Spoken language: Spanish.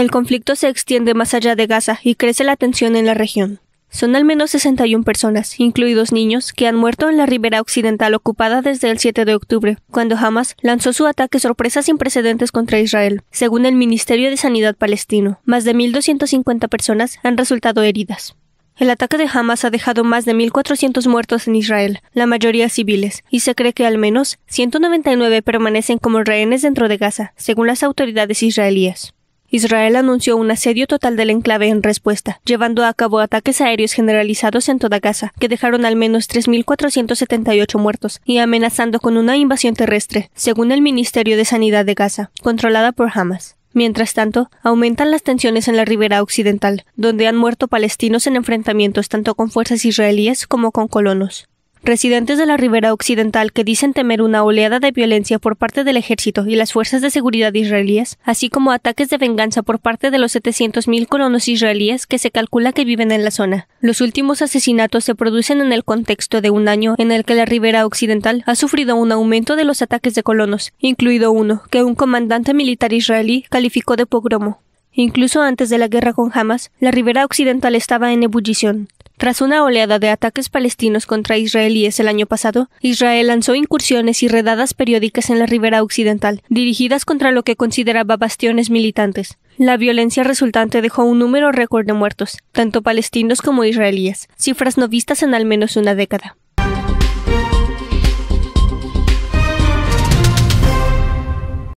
El conflicto se extiende más allá de Gaza y crece la tensión en la región. Son al menos 61 personas, incluidos niños, que han muerto en la ribera occidental ocupada desde el 7 de octubre, cuando Hamas lanzó su ataque sorpresa sin precedentes contra Israel, según el Ministerio de Sanidad palestino. Más de 1.250 personas han resultado heridas. El ataque de Hamas ha dejado más de 1.400 muertos en Israel, la mayoría civiles, y se cree que al menos 199 permanecen como rehenes dentro de Gaza, según las autoridades israelíes. Israel anunció un asedio total del enclave en respuesta, llevando a cabo ataques aéreos generalizados en toda Gaza, que dejaron al menos 3.478 muertos, y amenazando con una invasión terrestre, según el Ministerio de Sanidad de Gaza, controlada por Hamas. Mientras tanto, aumentan las tensiones en la ribera occidental, donde han muerto palestinos en enfrentamientos tanto con fuerzas israelíes como con colonos. Residentes de la ribera occidental que dicen temer una oleada de violencia por parte del ejército y las fuerzas de seguridad israelíes, así como ataques de venganza por parte de los 700.000 colonos israelíes que se calcula que viven en la zona. Los últimos asesinatos se producen en el contexto de un año en el que la ribera occidental ha sufrido un aumento de los ataques de colonos, incluido uno que un comandante militar israelí calificó de pogromo. Incluso antes de la guerra con Hamas, la ribera occidental estaba en ebullición. Tras una oleada de ataques palestinos contra israelíes el año pasado, Israel lanzó incursiones y redadas periódicas en la ribera occidental, dirigidas contra lo que consideraba bastiones militantes. La violencia resultante dejó un número récord de muertos, tanto palestinos como israelíes, cifras no vistas en al menos una década.